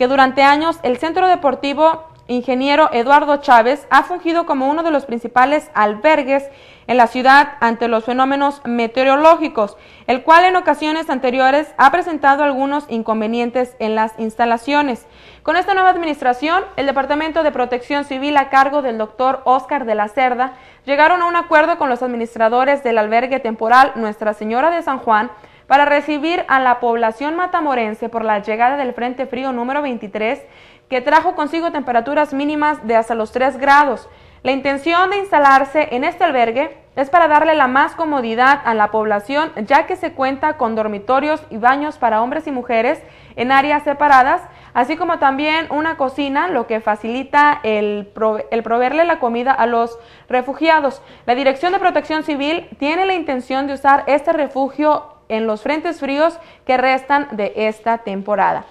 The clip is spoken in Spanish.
que durante años el Centro Deportivo Ingeniero Eduardo Chávez ha fungido como uno de los principales albergues en la ciudad ante los fenómenos meteorológicos, el cual en ocasiones anteriores ha presentado algunos inconvenientes en las instalaciones. Con esta nueva administración, el Departamento de Protección Civil a cargo del doctor Oscar de la Cerda llegaron a un acuerdo con los administradores del albergue temporal Nuestra Señora de San Juan para recibir a la población matamorense por la llegada del Frente Frío número 23, que trajo consigo temperaturas mínimas de hasta los 3 grados. La intención de instalarse en este albergue es para darle la más comodidad a la población, ya que se cuenta con dormitorios y baños para hombres y mujeres en áreas separadas, así como también una cocina, lo que facilita el, el, proveerle la comida a los refugiados. La Dirección de Protección Civil tiene la intención de usar este refugio en los frentes fríos que restan de esta temporada.